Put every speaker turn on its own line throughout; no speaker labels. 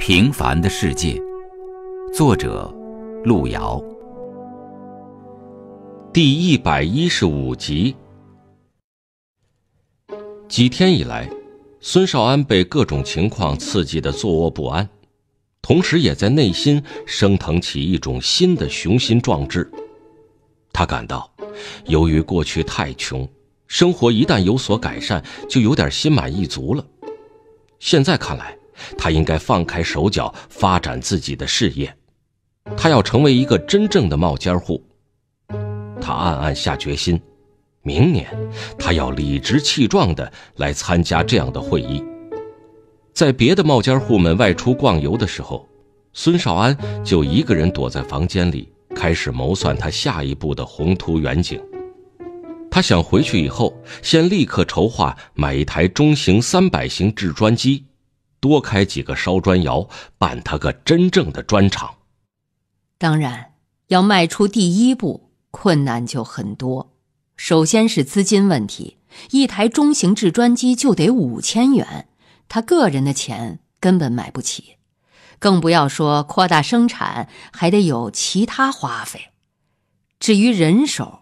《平凡的世界》，作者路遥。第一百一十五集。几天以来，孙少安被各种情况刺激的坐卧不安，同时也在内心升腾起一种新的雄心壮志。他感到，由于过去太穷，生活一旦有所改善，就有点心满意足了。现在看来。他应该放开手脚发展自己的事业，他要成为一个真正的冒尖户。他暗暗下决心，明年他要理直气壮地来参加这样的会议。在别的冒尖户们外出逛游的时候，孙少安就一个人躲在房间里，开始谋算他下一步的宏图远景。他想回去以后，先立刻筹划买一台中型三百型制砖机。多开几个烧砖窑，办他个真正的砖厂。
当然，要迈出第一步，困难就很多。首先是资金问题，一台中型制砖机就得五千元，他个人的钱根本买不起，更不要说扩大生产还得有其他花费。至于人手，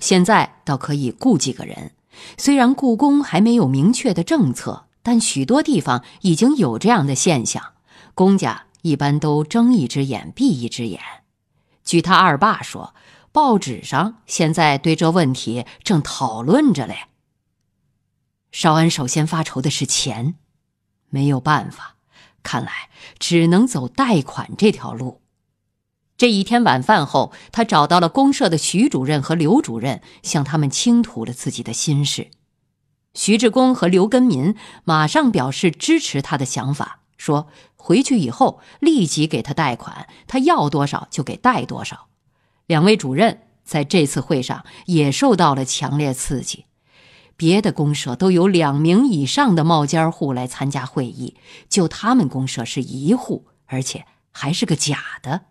现在倒可以雇几个人，虽然故宫还没有明确的政策。但许多地方已经有这样的现象，公家一般都睁一只眼闭一只眼。据他二爸说，报纸上现在对这问题正讨论着嘞。少安首先发愁的是钱，没有办法，看来只能走贷款这条路。这一天晚饭后，他找到了公社的徐主任和刘主任，向他们倾吐了自己的心事。徐志功和刘根民马上表示支持他的想法，说回去以后立即给他贷款，他要多少就给贷多少。两位主任在这次会上也受到了强烈刺激。别的公社都有两名以上的冒尖户来参加会议，就他们公社是一户，而且还是个假的，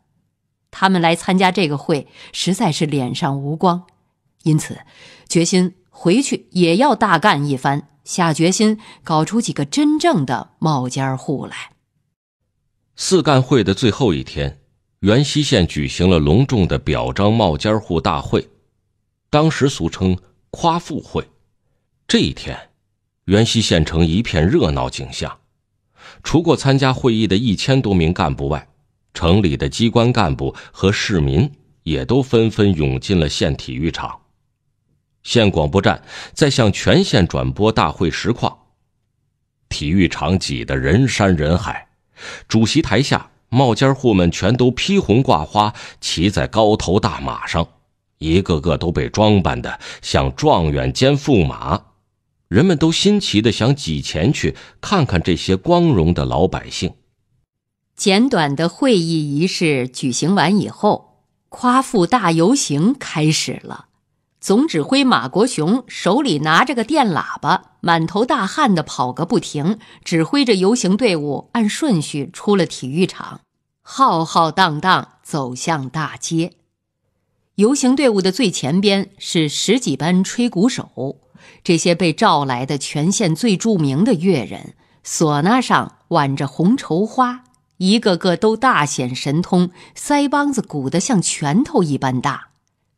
他们来参加这个会实在是脸上无光，因此决心。回去也要大干一番，下决心搞出几个真正的冒尖户来。
四干会的最后一天，元溪县举行了隆重的表彰冒尖户大会，当时俗称“夸父会”。这一天，元溪县城一片热闹景象。除过参加会议的一千多名干部外，城里的机关干部和市民也都纷纷涌进了县体育场。县广播站在向全县转播大会实况，体育场挤得人山人海，主席台下帽尖户们全都披红挂花，骑在高头大马上，一个个都被装扮的像状元兼驸马，人们都新奇的想挤前去看看这些光荣的老百姓。
简短的会议仪式举行完以后，夸父大游行开始了。总指挥马国雄手里拿着个电喇叭，满头大汗的跑个不停，指挥着游行队伍按顺序出了体育场，浩浩荡荡走向大街。游行队伍的最前边是十几班吹鼓手，这些被召来的全县最著名的乐人，唢呐上挽着红绸花，一个个都大显神通，腮帮子鼓得像拳头一般大。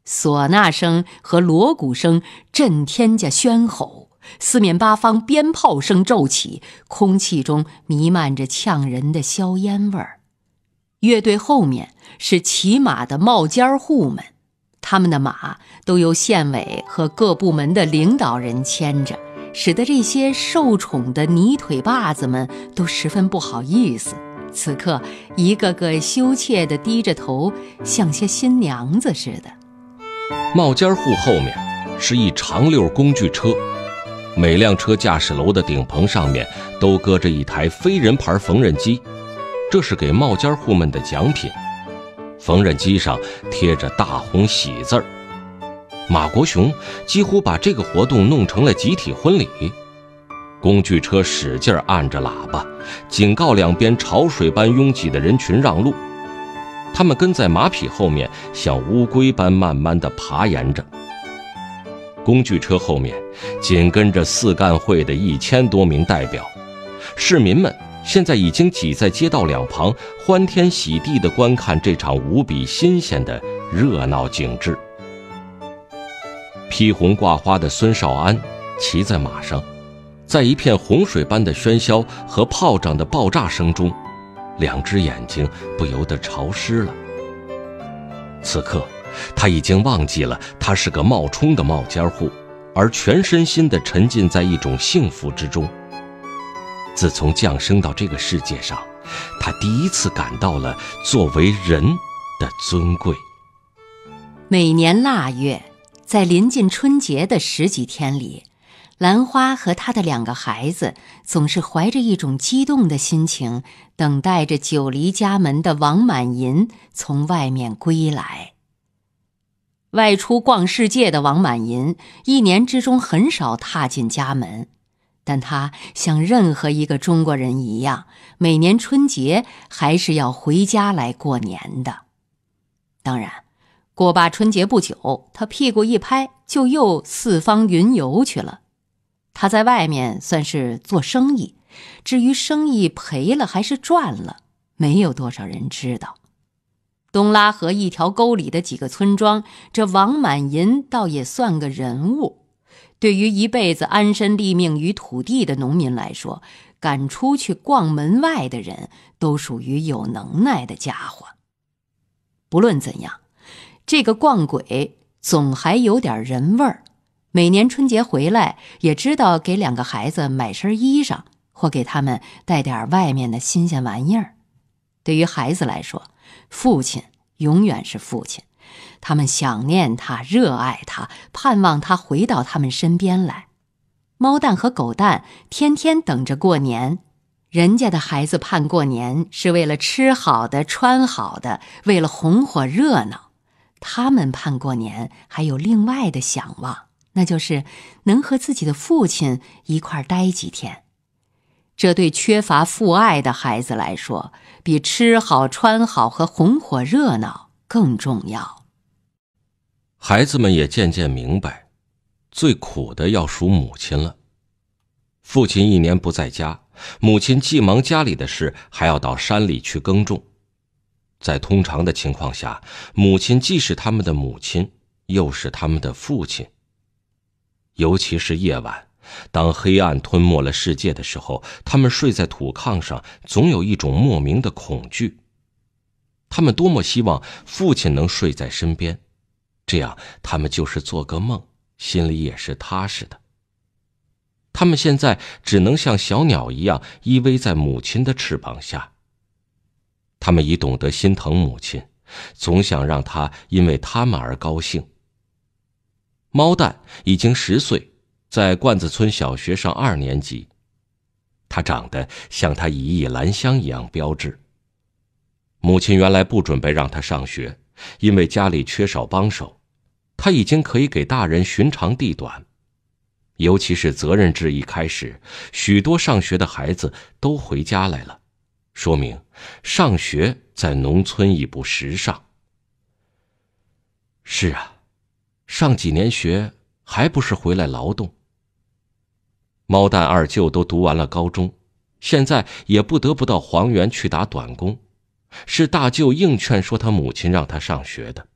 唢呐声和锣鼓声震天家喧吼，四面八方鞭炮声骤起，空气中弥漫着呛人的硝烟味儿。乐队后面是骑马的冒尖儿户们，他们的马都由县委和各部门的领导人牵着，使得这些受宠的泥腿把子们都十分不好意思。此刻，一个个羞怯地低着头，像些新娘子似的。
帽尖户后面是一长溜工具车，每辆车驾驶楼的顶棚上面都搁着一台飞人牌缝纫机，这是给帽尖户们的奖品。缝纫机上贴着大红喜字儿。马国雄几乎把这个活动弄成了集体婚礼。工具车使劲按着喇叭，警告两边潮水般拥挤的人群让路。他们跟在马匹后面，像乌龟般慢慢地爬沿着。工具车后面紧跟着四干会的一千多名代表。市民们现在已经挤在街道两旁，欢天喜地地观看这场无比新鲜的热闹景致。披红挂花的孙少安骑在马上，在一片洪水般的喧嚣和炮仗的爆炸声中。两只眼睛不由得潮湿了。此刻，他已经忘记了他是个冒充的冒尖户，而全身心地沉浸在一种幸福之中。自从降生到这个世界上，他第一次感到了作为人的尊贵。
每年腊月，在临近春节的十几天里。兰花和他的两个孩子总是怀着一种激动的心情，等待着久离家门的王满银从外面归来。外出逛世界的王满银一年之中很少踏进家门，但他像任何一个中国人一样，每年春节还是要回家来过年的。当然，过罢春节不久，他屁股一拍，就又四方云游去了。他在外面算是做生意，至于生意赔了还是赚了，没有多少人知道。东拉河一条沟里的几个村庄，这王满银倒也算个人物。对于一辈子安身立命于土地的农民来说，敢出去逛门外的人都属于有能耐的家伙。不论怎样，这个逛鬼总还有点人味儿。每年春节回来，也知道给两个孩子买身衣裳，或给他们带点外面的新鲜玩意儿。对于孩子来说，父亲永远是父亲，他们想念他，热爱他，盼望他回到他们身边来。猫蛋和狗蛋天天等着过年。人家的孩子盼过年是为了吃好的、穿好的，为了红火热闹。他们盼过年还有另外的想望。那就是能和自己的父亲一块儿待几天，这对缺乏父爱的孩子来说，比吃好穿好和红火热闹更重要。
孩子们也渐渐明白，最苦的要数母亲了。父亲一年不在家，母亲既忙家里的事，还要到山里去耕种。在通常的情况下，母亲既是他们的母亲，又是他们的父亲。尤其是夜晚，当黑暗吞没了世界的时候，他们睡在土炕上，总有一种莫名的恐惧。他们多么希望父亲能睡在身边，这样他们就是做个梦，心里也是踏实的。他们现在只能像小鸟一样依偎在母亲的翅膀下。他们已懂得心疼母亲，总想让她因为他们而高兴。猫蛋已经十岁，在罐子村小学上二年级，他长得像他姨姨兰香一样标致。母亲原来不准备让他上学，因为家里缺少帮手，他已经可以给大人寻长递短，尤其是责任制一开始，许多上学的孩子都回家来了，说明上学在农村已不时尚。是啊。上几年学还不是回来劳动？猫蛋二舅都读完了高中，现在也不得不到黄原去打短工，是大舅硬劝说他母亲让他上学的。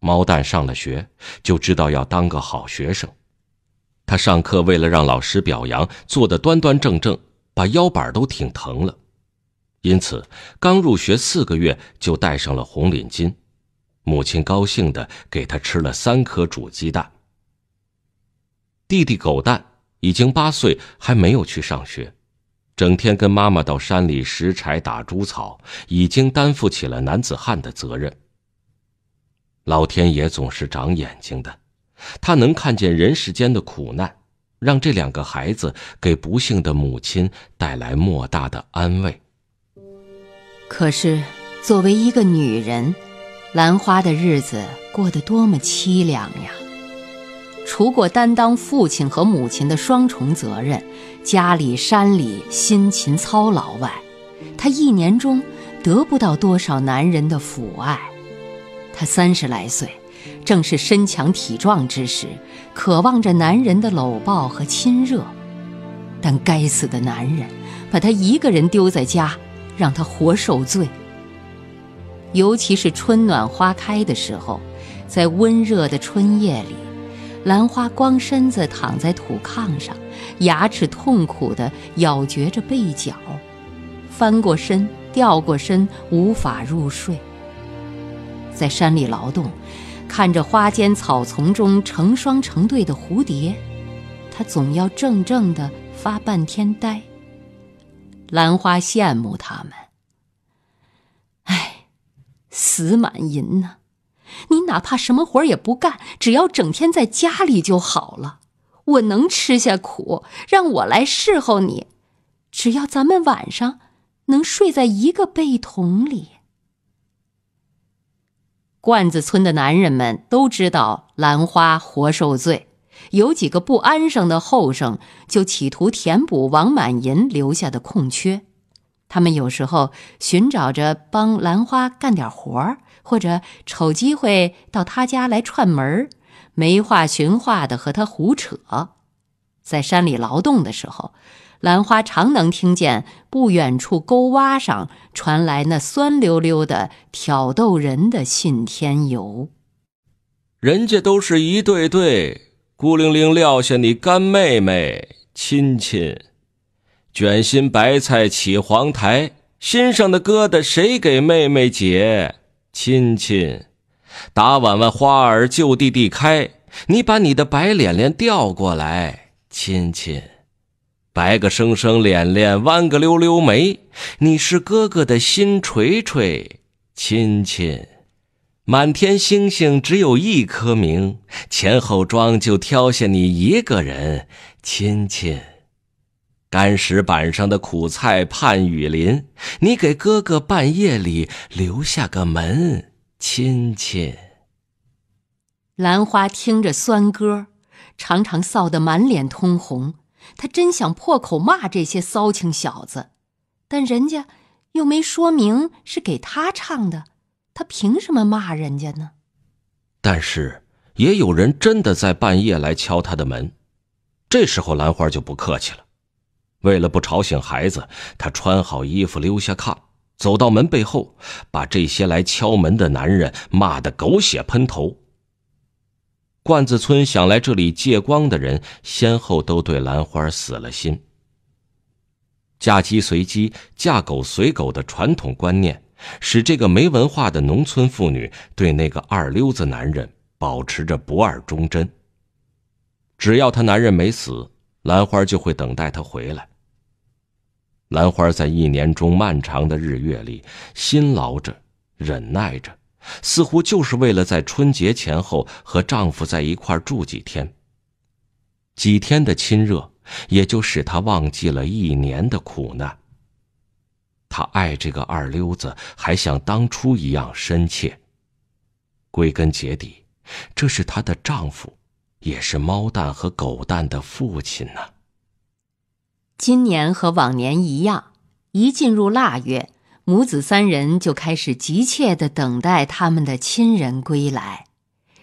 猫蛋上了学就知道要当个好学生，他上课为了让老师表扬，坐得端端正正，把腰板都挺疼了，因此刚入学四个月就戴上了红领巾。母亲高兴的给他吃了三颗煮鸡蛋。弟弟狗蛋已经八岁，还没有去上学，整天跟妈妈到山里拾柴打猪草，已经担负起了男子汉的责任。老天爷总是长眼睛的，他能看见人世间的苦难，让这两个孩子给不幸的母亲带来莫大的安慰。
可是，作为一个女人。兰花的日子过得多么凄凉呀！除过担当父亲和母亲的双重责任，家里山里辛勤操劳外，她一年中得不到多少男人的抚爱。她三十来岁，正是身强体壮之时，渴望着男人的搂抱和亲热，但该死的男人把她一个人丢在家，让她活受罪。尤其是春暖花开的时候，在温热的春夜里，兰花光身子躺在土炕上，牙齿痛苦地咬嚼着被角，翻过身，掉过身，无法入睡。在山里劳动，看着花间草丛中成双成对的蝴蝶，他总要怔怔地发半天呆。兰花羡慕他们。死满银呐，你哪怕什么活也不干，只要整天在家里就好了。我能吃下苦，让我来侍候你。只要咱们晚上能睡在一个被桶里。罐子村的男人们都知道兰花活受罪，有几个不安生的后生就企图填补王满银留下的空缺。他们有时候寻找着帮兰花干点活儿，或者瞅机会到他家来串门儿，没话寻话的和他胡扯。在山里劳动的时候，兰花常能听见不远处沟洼上传来那酸溜溜的挑逗人的信天游：“
人家都是一对对，孤零零撂下你干妹妹，亲亲。”卷心白菜起黄台，心上的疙瘩谁给妹妹解？亲亲，打碗碗花儿就地地开。你把你的白脸脸调过来，亲亲，白个生生脸脸弯个溜溜眉。你是哥哥的心锤锤，亲亲，满天星星只有一颗明，前后庄就挑下你一个人，亲亲。干石板上的苦菜盼雨淋，你给哥哥半夜里留下个门，亲亲。
兰花听着酸歌，常常臊得满脸通红。她真想破口骂这些骚情小子，但人家又没说明是给他唱的，她凭什么骂人家呢？
但是，也有人真的在半夜来敲他的门，这时候兰花就不客气了。为了不吵醒孩子，他穿好衣服溜下炕，走到门背后，把这些来敲门的男人骂得狗血喷头。罐子村想来这里借光的人，先后都对兰花死了心。嫁鸡随鸡，嫁狗随狗的传统观念，使这个没文化的农村妇女对那个二溜子男人保持着不二忠贞。只要她男人没死，兰花就会等待他回来。兰花在一年中漫长的日月里辛劳着、忍耐着，似乎就是为了在春节前后和丈夫在一块住几天。几天的亲热也就使她忘记了一年的苦难。她爱这个二溜子，还像当初一样深切。归根结底，这是她的丈夫，也是猫蛋和狗蛋的父亲呢。
今年和往年一样，一进入腊月，母子三人就开始急切的等待他们的亲人归来。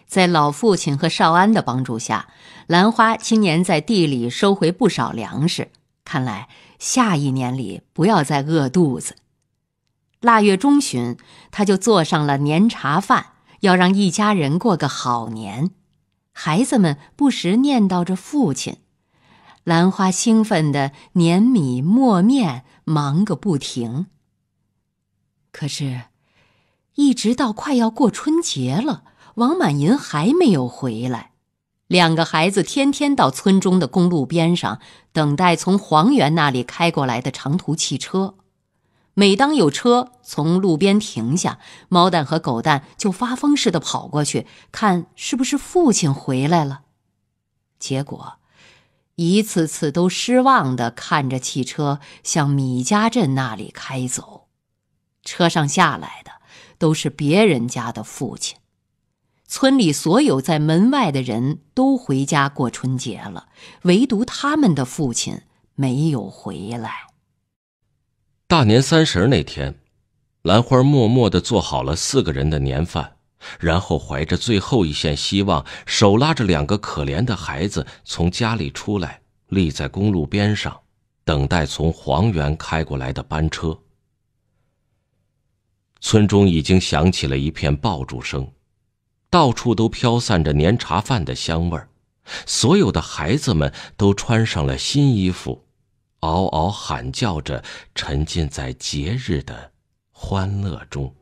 在老父亲和少安的帮助下，兰花今年在地里收回不少粮食，看来下一年里不要再饿肚子。腊月中旬，他就做上了年茶饭，要让一家人过个好年。孩子们不时念叨着父亲。兰花兴奋的碾米磨面，忙个不停。可是，一直到快要过春节了，王满银还没有回来。两个孩子天天到村中的公路边上等待从黄原那里开过来的长途汽车。每当有车从路边停下，猫蛋和狗蛋就发疯似的跑过去看是不是父亲回来了。结果。一次次都失望地看着汽车向米家镇那里开走，车上下来的都是别人家的父亲，村里所有在门外的人都回家过春节了，唯独他们的父亲没有回来。
大年三十那天，兰花默默地做好了四个人的年饭。然后，怀着最后一线希望，手拉着两个可怜的孩子从家里出来，立在公路边上，等待从黄原开过来的班车。村中已经响起了一片爆竹声，到处都飘散着年茶饭的香味儿。所有的孩子们都穿上了新衣服，嗷嗷喊叫着，沉浸在节日的欢乐中。